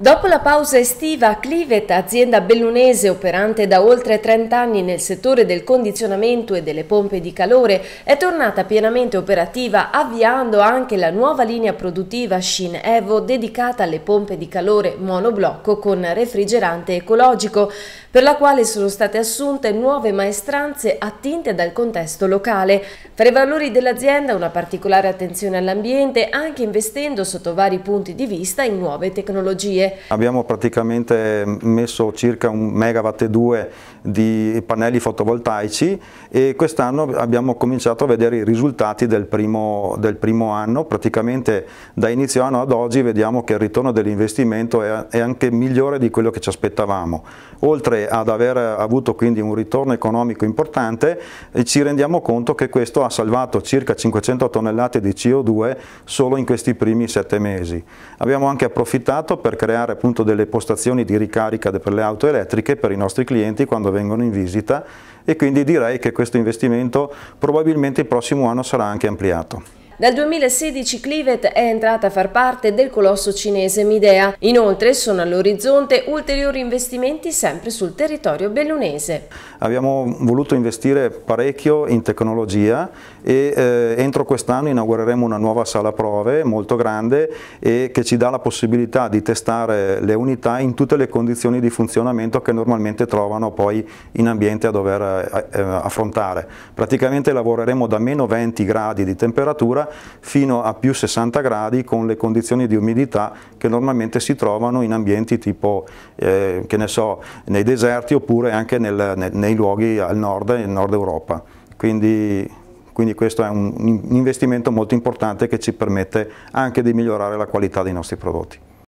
Dopo la pausa estiva, Clivet, azienda bellunese operante da oltre 30 anni nel settore del condizionamento e delle pompe di calore, è tornata pienamente operativa avviando anche la nuova linea produttiva Shin Evo dedicata alle pompe di calore monoblocco con refrigerante ecologico, per la quale sono state assunte nuove maestranze attinte dal contesto locale. Tra i valori dell'azienda una particolare attenzione all'ambiente, anche investendo sotto vari punti di vista in nuove tecnologie. Abbiamo praticamente messo circa un megawatt e due di pannelli fotovoltaici e quest'anno abbiamo cominciato a vedere i risultati del primo, del primo anno, praticamente da inizio anno ad oggi vediamo che il ritorno dell'investimento è, è anche migliore di quello che ci aspettavamo. Oltre ad aver avuto quindi un ritorno economico importante, eh, ci rendiamo conto che questo ha salvato circa 500 tonnellate di CO2 solo in questi primi sette mesi. Abbiamo anche approfittato per creare creare appunto delle postazioni di ricarica per le auto elettriche per i nostri clienti quando vengono in visita e quindi direi che questo investimento probabilmente il prossimo anno sarà anche ampliato. Dal 2016 Clivet è entrata a far parte del colosso cinese Midea. Inoltre sono all'orizzonte ulteriori investimenti sempre sul territorio bellunese. Abbiamo voluto investire parecchio in tecnologia e eh, entro quest'anno inaugureremo una nuova sala prove molto grande e che ci dà la possibilità di testare le unità in tutte le condizioni di funzionamento che normalmente trovano poi in ambiente a dover eh, eh affrontare. Praticamente lavoreremo da meno 20 gradi di temperatura fino a più 60 gradi con le condizioni di umidità che normalmente si trovano in ambienti tipo, eh, che ne so, nei deserti oppure anche nel, nei, nei luoghi al nord, in nord Europa. Quindi, quindi questo è un, un investimento molto importante che ci permette anche di migliorare la qualità dei nostri prodotti.